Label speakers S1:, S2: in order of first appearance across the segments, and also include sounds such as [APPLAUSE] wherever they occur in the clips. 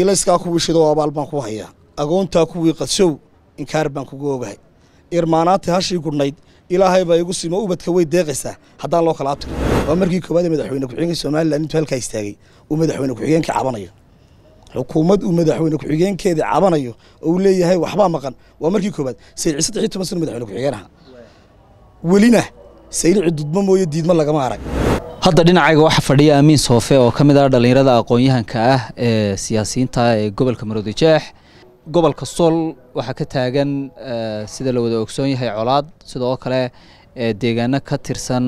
S1: ilayskaa kuwii shidoo abaal baan ku hayaa agoontaa kuwii qadsow inkaar baan kugu ogahay irmaanaati hashii gudhnayd ilaahay baa igu simo ubadka way deeqaysaa haddaan loo kala abtirin waa markii koowaad ee madaxweyne ku-xigeenka somalilan intuu halkaa istaagay uu madaxweyne ku-xigeenka cabanayo xukuumad uu madaxweyne ku-xigeenkeedii cabanayo oo uu leeyahay waxbaa maqan waa markii koowaad sayid ciise saddex toban sano madaxweyne ku-xigeenaha welina sayid cidudmo mooye diidmo lagama arag
S2: hadda dhinacayga waxaa fadhiya amiin soofe oo ka mid ah dhallinyarada aqoon-yahanka ah ee siyaasiyiinta ee gobolka maroodi gobolka sool waxaa ka taagan eh, sida la wada ogsoon yahay colaad sidoo kale eh, deegaano ka tirsan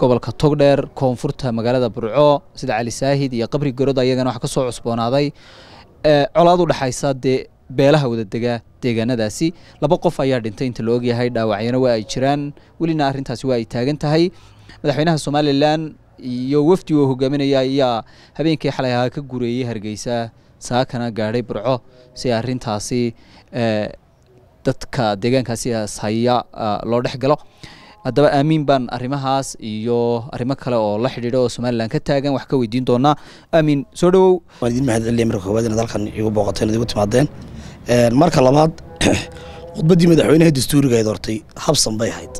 S2: gobolka togdheer koonfurta magaalada burco sida cali saahid iyo qabri gorod ayagana waxaa kasoo cusboonaaday eh, colaad u dhexaysa dee beelaha wadadega deegaanadaasi laba qof ayaa dhintay inta la ogyahay dhaawacyana waa ay jiraan welina arrintaasi waa ay taagan tahay madaxweynaha somalilan iyo wafdi uu hogaaminaya ayaa habeenkii xalay ahaa ka gureeyey hargeysa saakana gaadhay burco si arintaasi eh, dadka deegaankaasias haya ah, loo dhex galo haddaba aamiin baan arrimahaas iyo arrimo kale oo la xidhiidha oo somalilan ka taagan wax ka weydiin doonaa aamiin soo dhawow waan idin mahad
S1: marka koowaad inaad halkan igu booqateen ad igu timaadeen eh, marka labaad [CLEARS THROAT] khudbaddii madaxweynaha dastuuriga ay doortay habsan bay ahayd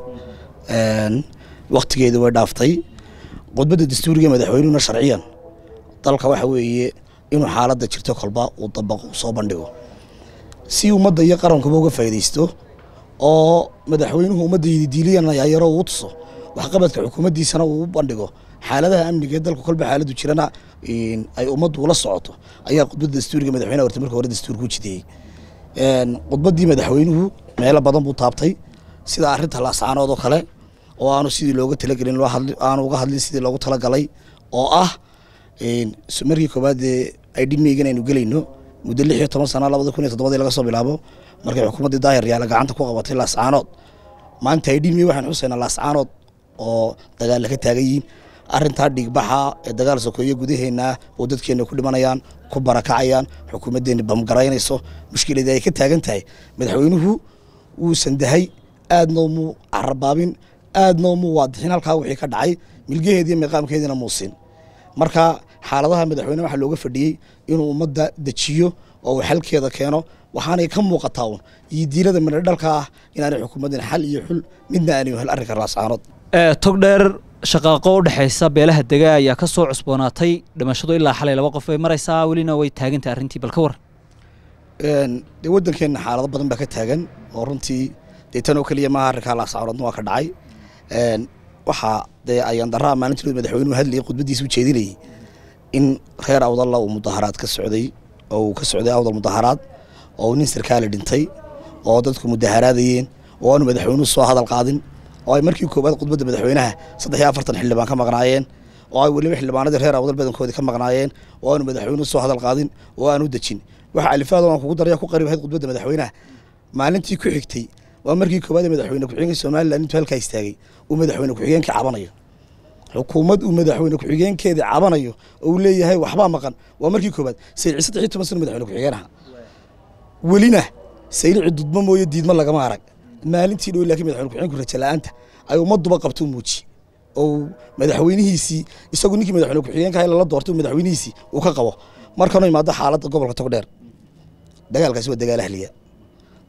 S1: eh, wakhtigeeda way dhaaftay qudbada dastuuriga madaxweynuna sharciyan dalka waxa weeye inuu xaaladda jirto kolba uu dabaqo soo bandhigo si ummadda iyo qarankuba uga faa'iidaysto oo madaxweynuhu ummadda diiliyana yayaro uu tuso waxqabadka xukuumaddiisana uu u bandhigo xaaladaha amniga ee dalka kolba xaaladdu jirana ay ummaddu ula socoto ayaa khudbadda dastuuriga madaxweynaha hortay marka hore dastuurku jideeyey khudbaddii madaxweynuhu meelo badan buu taabtay sida arrinta laascaanood oo kale oo aanu sidii looga talagelin aanu uga hadlin sidii loogu talagalay oo ah markii koowaad dee idmeygan aynu gelayno muddo lix iyo toban sana labada kun iyo toddobadii laga soo bilaabo markay xukuumaddii daahir yaala gacanta ku qabatay laascaanood maanta idmi waxaan xusaynaa laascaanood oo dagaalla ka taagan yihiin arrintaa dhigbaxa ee dagaal sokeeye gudaheenna oo dadkeenna ku dhimanayaan ku barakacayaan xukuumaddeenna bamgaraynayso mushkiladii ay ka taagan tahay madaxweynuhu wuusan dahay aadna mu carabaabin aadna umuu waadixin halkaa wixii ka dhacay milgaheediiyo miiqaamkeediina muusin marka xaaladaha madaxweyne waxaa looga fadhiyey inuu ummadda dejiyo oo uu xalkeeda keeno waxaanay ka muuqataa uun idiilada midhadhalka ah inaanay xukuumadin xal iyo xul midna aanay hel arrinka raascaanood
S2: togdheer shaqaaqo u dhexaysa beelaha dega ayaa ka soo cusboonaatay dhimashadu ilaa xalay laba qof ay maraysaa welina way
S1: taagantay arrintii balka war dee waddankeenna xaalado badan baa ka taagan oo runtii dee oo keliya maaha arrinkaa laascaanoodna waa ka dhacay waxaa dee ayaandaraa maalintii madaxweynuhu hadlaya khudbadiisa ujeedinayay in reer awdalla uu mudaharaad ka socday oo uu ka socday awdal mudaharaad oo nin sarkaali dhintay oo dadku mudaharaadayeen oo aanu madaxweynuhu soo hadal qaadin oo ay markii koowaad khudbadda madaxweynaha saddex iyo afartan xildhibaan ka maqnaayeen oo ay weliba xildhibaanadii reer awdal badankoodii ka maqnaayeen oo aanu madaxweynuhu soo hadal qaadin oo aanu dejin waxa califaadon aan kugu daraya ku qariib ahayd khudbadda madaxweynaha maalintii ku xigtay waa markii koowaad madaxweyne ku-xigeenka somalilan intuu halkaa istaagay uu madaxweyne ku-xigeenka cabanayo xukuumad uu madaxweyne ku-xigeenkeeda cabanayo oo uu leeyahay waxbaa maqan waa markii koowaad sayid ciise saddex toban sano madaxweyne ku-xigeen welina sayrici dudmo mooye diidmo lagama arag maalintii dhow lakiin madaxweyne ku-xigeenku rajala-aanta ay ummaduba qabto muuji oo madaxweynihiisii isagu ninkii madaxweyne ku-xigeenka lala doortay madaxweynihiisii uu ka qabo markanu imaado xaaladda gobolka togdheer dagaalkaasi waa dagaal ahliya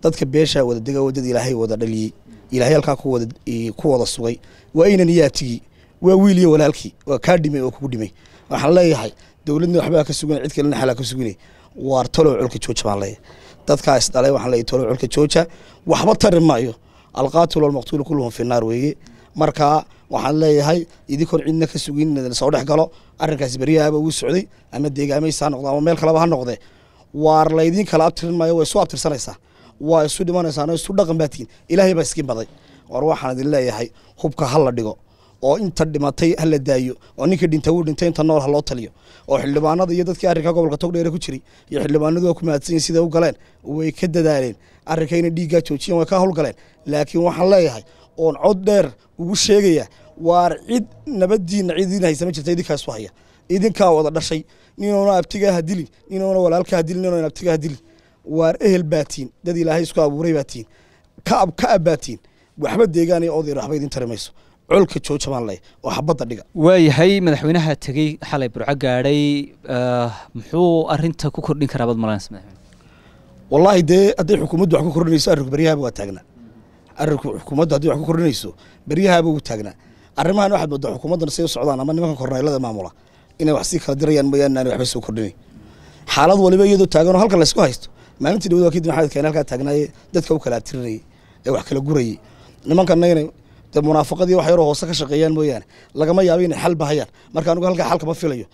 S1: dadka beesha wada dega dad ilaahay wada dhaliyey ilahay halkaa ku wada sugay waa aynan yaatigii waa wiiliyo walaalkii waa kaa dhimay oo kugu dhimay waxaan leeyahay dowladna waxbaa ka sugan cid kalena xalaa ka sugina waar talow culka jooja baan leeyahay dadkaas dhalay waxaan leeyahay talow culka jooja waxba tari maayo alqaatil walmaqtuul kulluhum fi weeye markaa waxaan leeyahay idinkoon cidna ka sugin soo dhex galo arrinkaas beryahaaba wuu socday ama deegaamays ha noqdo ama meel kaleba ha noqde waar laydin kala abtirin maayo way soo abtirsanaysaa waa isu dhimanaysaano isu dhaqan baa tihiin ilaahay baa iskiin baday war waxaan idin leeyahay hubka ha la dhigo oo inta dhimatay hala daayo oo ninka dhinta wuu dhintay inta nool ha loo taliyo oo xildhibaanada iyo dadkii arrinka gobolka togdheere ku jiray iyo xildhibaanadu waa ku mahadsan sida u galeen way ka dadaaleen arrinka inay dhiiggaa joojiyeen way ka howlgaleen laakiin waxaan leeyahay oon cod dheer ugu sheegaya waar cid nabaddiinna cid idin haysa ma jirta idinkaasu haya idinkaa wada dhashay ninuuna abtigaa ha dilin ninuuna walaalka ha dilin ninuuna abtigaa ha dilin waar ehel baatiin dad ilaahay isku abuuray kaab kaabkaa baatiin waxba deegaanay oday raxba idin tari mayso colka jooja leh oo xabadda dhiga
S2: waayahay madaxweynaha tegey xalay burco gaadhay ah, muxuu arinta
S1: ku kordhin karaa bad malaynaysa madaxweyne wallaahi dee hadday xukuumaddu wax ku kordhinayso arrinku baryahaaba waa taagnaa arrinku xukuumaddu hadday wax ku kordhinayso baryahaaba wuu taagnaa arrimahan waxaad moodaa xukuumaddana say u socdaan ama nimanka korneylada maamula inay wax sii kala dirayaan mooyaane waxba soo kordhinayn xaalad waliba iyadoo taaganoo halkan laysku haysto maalintii dhawda kii dinaxaadkeen halkaa taagnaayey dadka u kala tirinayay ee wax kala gurayay nimankanagna dee munaafaqadii wax yaroo hoose ka shaqeeyaan mooyaane lagama yaabo inay xal bahayaan marka anugu halkaa xal kama filayo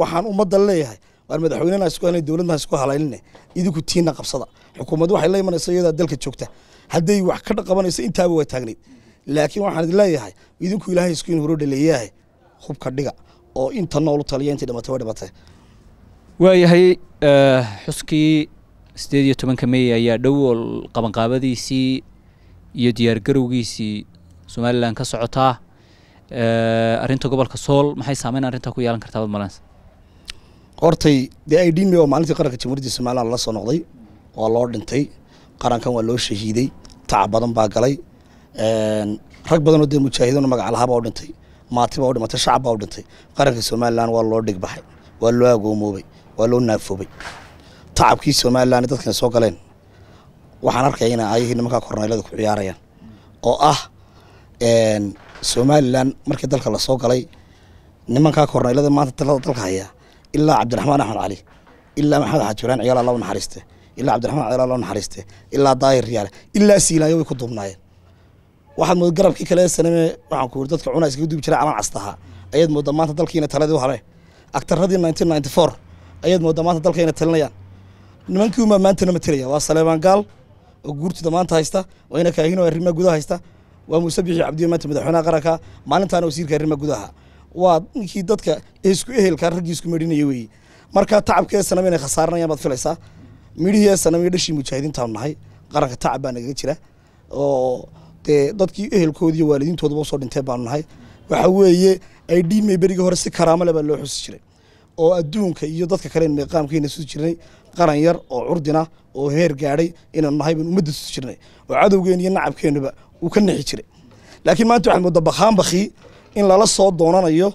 S1: waxaan ummadda leeyahay waan madaxweynena isku helnay dowladna isku halaynine idinku tiinna qabsada xukuumaddu waxay la imanaysa iyadaa dalka joogta hadday wax ka qabanayso intaaba waa taagnayd laakiin waxaan idin leeyahay idinku ilaahay isku in horo dhaleeyahay hubka dhiga oo inta noolu taliya intay dhimatay way dhimatay
S2: waayahay eh, xuskii sideed iyo tobanka meey ayaa dhowool qabanqaabadiisii iyo diyaargarowgiisii somalilan ka socotaa eh, arinta gobolka sool maxay saameyn arrintaa ku yeelan kartaa badmalans
S1: hortay dee idimi oo maalintii qaranka jamhuuriyadda somalilan la soo noqday waa loo dhintay qarankan waa loo shahiiday tac badan baa galay rag badanoo dee mujaahidiinoo magac lahabaa u dhintay maati baa u dhimatay shacab baa u dhintay qaranka somalilan waa loo dhigbaxay waa loo agoomoobay waa loo naafoobay tacabkii somalilan dadkan soo galeen waxaan arkaya ina ayihii nimankaa korneylada ku ciyaarayaan oo ah somalilan markii dalka lasoo galay nimankaa korneylada maanta talada dalka haya ilaa cabdiraxmaan axmed cali ilaa maxamed xajuraan ciyaal alla naxariiste ilaa cabdiraxmaan ciyaal alla naxariiste ilaa daahir riyaale ilaa siilaayo way ku duubnaayeen waxaad mooda garabkii kale saname waxaan ku yiri dadka cunaa iskaga duubi jiray calan castahaa ayaad moodaa maanta dalkiina taladii u hareen aktaradii ninteen ninety four ayaad moodaa maanta dalkayna talinayaan nimankiiumaa maantana materaya waa saleemaan gaal oo guurtida maanta haysta waa ina arrimaha gudaha haysta waa muuse bixi cabdi maanta madaxweynaha qaranka maalintaana wasiirka arrimaha gudaha waa ninkii dadka isku ehelka raggii isku medhinaya weeye marka tacabka ee saname inay khasaaranayaan baad filaysaa midhihii ee saname dhashii mujaahidiintaanu nahay qaranka tacab baa nagaga jira oo dee dadkii ehelkoodi iyo usoo dhinteen baanu nahay waxa weeye ay dhiimay berigii hore si karaamale baa loo xusi jiray oo adduunka iyo dadka kale in meeqaamkiina susi jirnay qaran yar oo curdina oo heer gaadhay inaan nahay baan ummadda su jirnay oo cadowgeen iyo nacabkeennuba uu ka nixi jiray laakiin maanta waxaad moodaa bakhaanbakii in lala soo doonanayo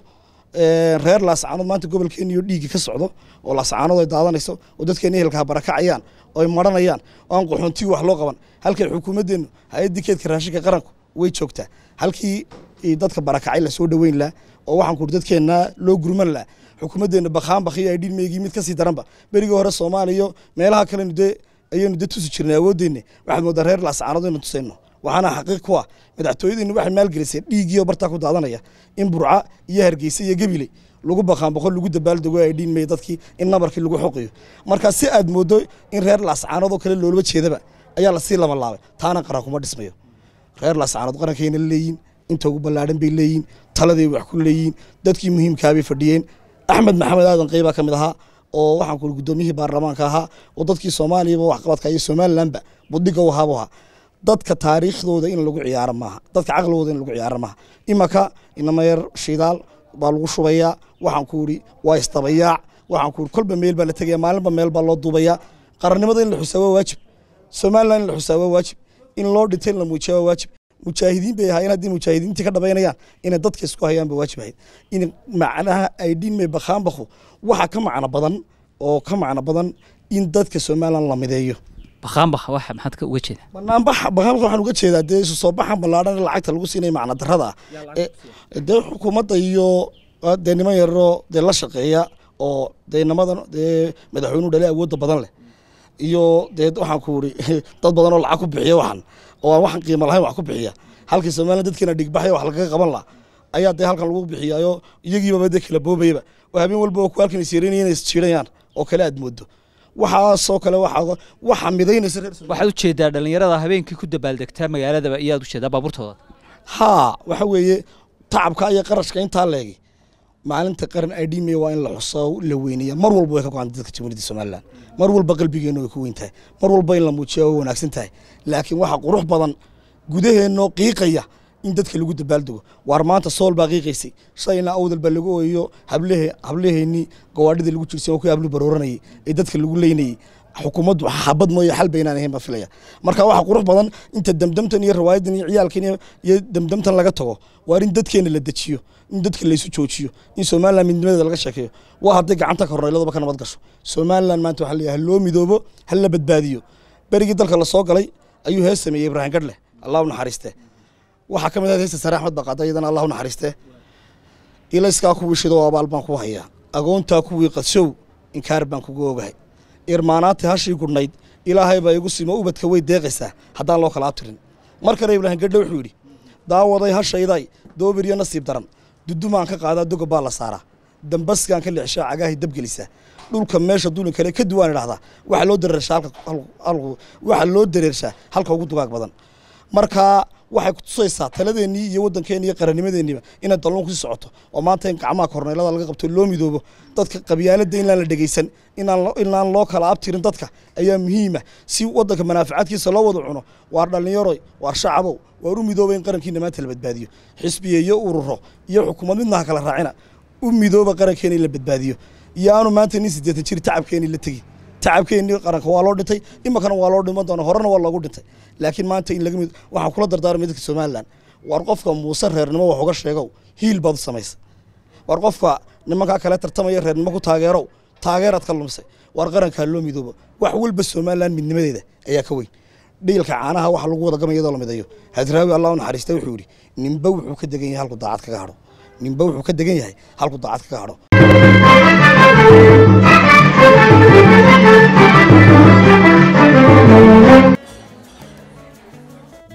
S1: eh, reer laascaanood maanta gobolkeeniyo dhiigii ka socdo oo laascaanood ay daadanayso oo dadkeena ehelka ha barakacayaan oo maranayaan oo aan qaxoontii wax loo qaban halkan xukuumaddeennu hay-adda keedka raashinka qaranku way joogtaa halkii dadka barakacay lasoo dhoweyn laha oo waxaan ku dadkeenna loo gurman laha xukuumaddeena bakhaanbak iyo aidhilmeygii mid kasii daranba berigii hore soomaaliyo meelaha kalenu dee ayaynu de tusi jirnay awooddeena waxaad moodaa reer laascaanood aynu tusayno waxaana xaqiiq ku ah madaxtooyadeenna waxay maalgelisay dhiigiioo bartaa ku daadanaya in burca iyo hargeysa iyo gebile lagu baqaanbaqo lagu dabaaldego ay dhiin dadkii in nabarkii lagu xoqiyo marka si aad mooddo in reer laascaanood oo kale loolaba jeedaba ayaa lasii laba laabay taana qaran kuma dhismayo reer laascaanood qarankayna leeyihin inta ugu ballaadhan bay leeyihin taladay wax ku leeyihin dadkii muhiimkaabay fadhiyeen axmed maxamed aadan qeybaa ka ahaa oo waxaan ku guddoomiyihii baarlamaanka ahaa oo dadkii soomaaliyaba waxqabadka iyo somalilanba budhiga u ahaabuu ahaa dadka taariikhdooda in lagu ciyaaro maaha dadka caqligooda in lagu ciyaaro maaha imaka inamayar shidaal baa lagu shubayaa waxaan ku idhi waa isdabayaac waxaan ku idhi kolba meel baa la tegaya maalinba meel baa loo duubayaa qarannimada in la xusaa waa waajib somalilan in la xusaa waa waajib in loo dhintay in la muujiyaa waa waajib mujaahidiin bay ahaayeen haddii mujaahidiintii ka dhabaynayaan inay dadka isku hayaan ba waajib ahayd in macnaha aydhin may bakhaanbakhu waxa ka macno badan oo ka macno badan in dadka somalilan la mideeyo bakhaanbax wax maxaad uga jeedaa banaanbax waxaan uga jeedaa dee isu soo baxan lacagta lagu siinaya macno darrada eh, dee xukuumadda iyo ah, dee niman yaro dee la shaqeeya oo dee nimadan dee madaxweynuhu dhale awoodda badan leh iyo dee waxaan ku uri [LAUGHS] dad badan oo lacag ku bixiya waxaan oo aan waxan qiimo lahayn wax ku bixiya halkii soomaliya dadkiina dhigbaxay wax lagaga qaban laha ayaa dee halkan lagu bixiyaayoo iyagiibaba dee kala boobayaba oo habeen walba oo ku halkan isyareynaya inay isjiirayaan oo kale aad moodo waxaasoo kale waxa midaynaysa reer
S2: waxaad ujeedaa dhallinyarada habeenkii ku dabaaldegtaa
S1: magaaladaba iyaad ujeedaa baabuurtooda haa waxa weeye tacabka iyo qarashka intaa leegi maalinta qaran idma waa in la xusoo la weynaya mar walba way ka go-anta dadka jamhuuriyadda somalilan mar walba qalbigeenna way ku weyn tahay mar walba in la muujiya way wanaagsan tahay laakiin waxaa qurux badan gudaheennoo qiiqaya in dadka lagu dabaaldego waar maanta sool baa qiiqaysay shayna awdal baa lagu ooyayo hablehe hableheynii gawaadhida lagu jirsan oo ku hablu barooranayay ee dadka lagu leynayey xukuumaddu xabad mooyo xalba inaan ahayn baan filaya marka waxaa qurux badan inta demdamtan iyo riwaayadan iyo ciyaalkan iyo demdamtan laga tago waa in dadkeenna la dejiyo in dadka laysu joojiyo in somalilan midnimadeeda laga sheekeeyo waa hadday gacanta ka hornay ka nabad gasho somalilan maanta waxaa leeyahay haloo midoobo hal la badbaadiyo berigii dalka la galay ayuu hees sameeyey ibraahim gadhleh allahu naxariiste waxaa ka mid ah heesta sare axmed baqaada iyadana allahu naxariiste ilayskaa kuwii shido abaal baan ku hayaa agoontaa kuwii qadsow inkaar baan kugu ogahay irmaanaati hashii kudhnayd ilaahay baa igu simo ubadka way deeqaysaa haddaan loo kala abtirin mar kale ibraahim gadha wuxuu yidhi daawaday hashayday doobir nasiib daran dudumaan ka qaadaa doga baa la saaraa dambaskaan ka leexshaa cagaahay dabgelisaa dhulka meesha dulin kale kadib waan idhahdaa waxaa loo dareershaa halka ugu dugaag badan markaa waxay ku tusaysaa taladeennii iyo waddankeeni iyo qarannimadeenniiba inay dalluun kusii socoto oo maanta in gacmaha korneelada laga qabto loo midoobo dadka qabyaanadda in la dhegaysan inaan loo kala abtirin dadka ayaa muhiima si waddanka manaaficaadkiisa loo wada cuno waar dhallinyaro waar shacabow waar u midooba in qarankiina maanta la badbaadiyo iyo ururo iyo xukuumad midna ha kala raacina u midooba qarankeena in la badbaadiyo iyo aanu maanta nin siddeetan jir tacabkeeni la tegi tacabkeennii qaranka waa loo dhintay iminkana waa loo dhiman doona horena waa loogu dhintay laakiin maanta in laga mid waxaan kula dardaarmay dadka somalilan war qofka muuse reernimo wax uga sheegow hiil baad u samaysa war qofka nimankaa kale tartamaya reernimo ku taageerow taageeraad ka lumsay war qarankaa loo midooba wax walba somalilan midnimadeeda ayaa ka weyn dhiilka caanaha waxa lagu wada gama iyadoo la midayo hadraawi allah u naxariista wuxuu yidhi ninba wuxuu ka degan yahay halku daacad kaga hadho ninba wuxuu ka degan yahay halku daacad kaga hadho